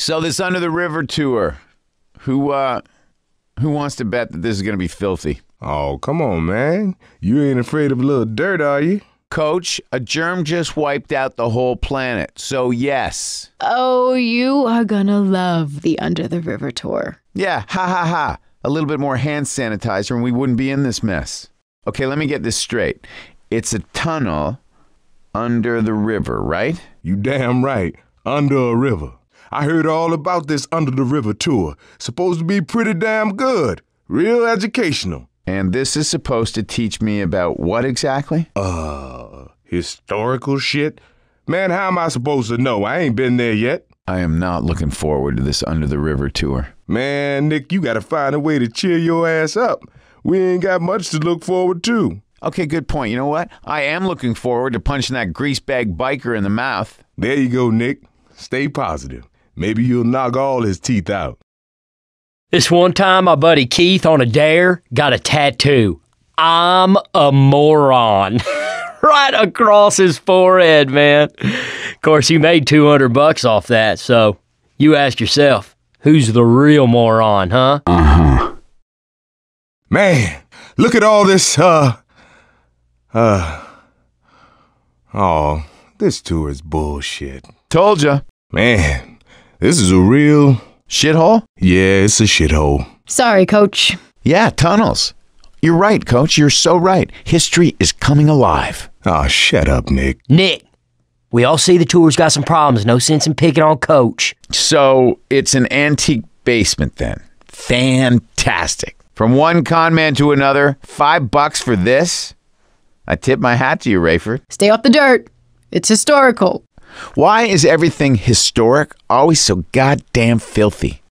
So this Under the River tour, who uh, who wants to bet that this is going to be filthy? Oh, come on, man. You ain't afraid of a little dirt, are you? Coach, a germ just wiped out the whole planet. So, yes. Oh, you are going to love the Under the River tour. Yeah, ha ha ha. A little bit more hand sanitizer and we wouldn't be in this mess. Okay, let me get this straight. It's a tunnel under the river, right? You damn right. Under a river. I heard all about this Under the River tour. Supposed to be pretty damn good. Real educational. And this is supposed to teach me about what exactly? Uh, historical shit? Man, how am I supposed to know? I ain't been there yet. I am not looking forward to this Under the River tour. Man, Nick, you gotta find a way to cheer your ass up. We ain't got much to look forward to. Okay, good point. You know what? I am looking forward to punching that greasebag biker in the mouth. There you go, Nick. Stay positive. Maybe you'll knock all his teeth out. This one time, my buddy Keith on a dare got a tattoo. I'm a moron. right across his forehead, man. Of course, you made 200 bucks off that, so you ask yourself, who's the real moron, huh? Uh-huh. Man, look at all this, uh, uh, oh, this tour is bullshit. Told ya. Man, this is a real shithole. Yeah, it's a shithole. Sorry, coach. Yeah, tunnels. You're right, coach. You're so right. History is coming alive. Aw, oh, shut up, Nick. Nick, we all see the tour's got some problems. No sense in picking on coach. So it's an antique basement then. Fantastic. From one con man to another, five bucks for this? I tip my hat to you, Rayford. Stay off the dirt. It's historical. Why is everything historic always so goddamn filthy?